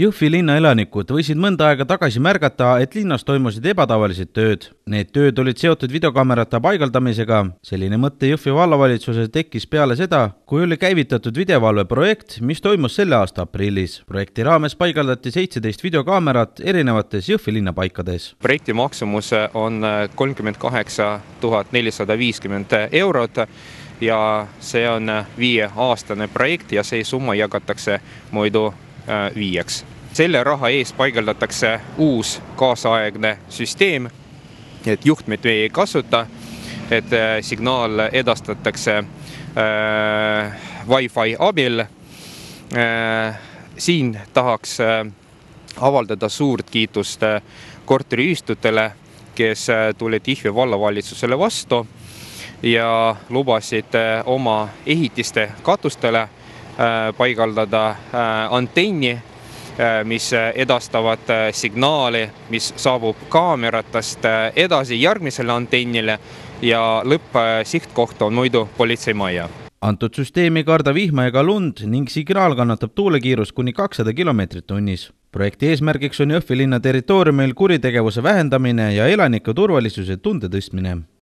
Jõhvi linna elanikud võisid mõnda aega tagasi märgata, et linnas toimusid ebatavalised tööd. Need tööd olid seotud videokaamerate paigaldamisega. selline mõte Jõhvi vallavalitsuses tekkis peale seda, kui oli käivitatud videovalveprojekt, mis toimus selle aasta aprillis. projekti raames paigaldati seitseteist videokaamerat erinevates Jõhvi linnapaikades. projekti maksumus on kolmkümmend kaheksa tuhat nelisada viiskümmend eurot ja see on viieaastane projekt ja see summa jagatakse muidu Äh, viieks. selle raha eest paigaldatakse uus kaasaegne süsteem, et juhtmeid me ei kasuta, et äh, signaal edastatakse äh, Wi-Fi abil äh,. siin tahaks äh, avaldada suurt kiitust äh, korteriühistutele, kes äh, tulid Jihvi vallavalitsusele vastu ja lubasid äh, oma ehitiste katustele Äh, paigaldada äh, antenni, äh, mis edastavad signaali, mis saabub kaameratest edasi järgmisele antennile ja lõppsihtkoht on muidu politseimajja. antud süsteem ei karda vihma ega lund ning signaal kannatab tuulekiirust kuni kakssada kilomeetrit tunnis. projekti eesmärgiks on Jõhvi linna territooriumil kuritegevuse vähendamine ja elanike turvalisuse tunde tõstmine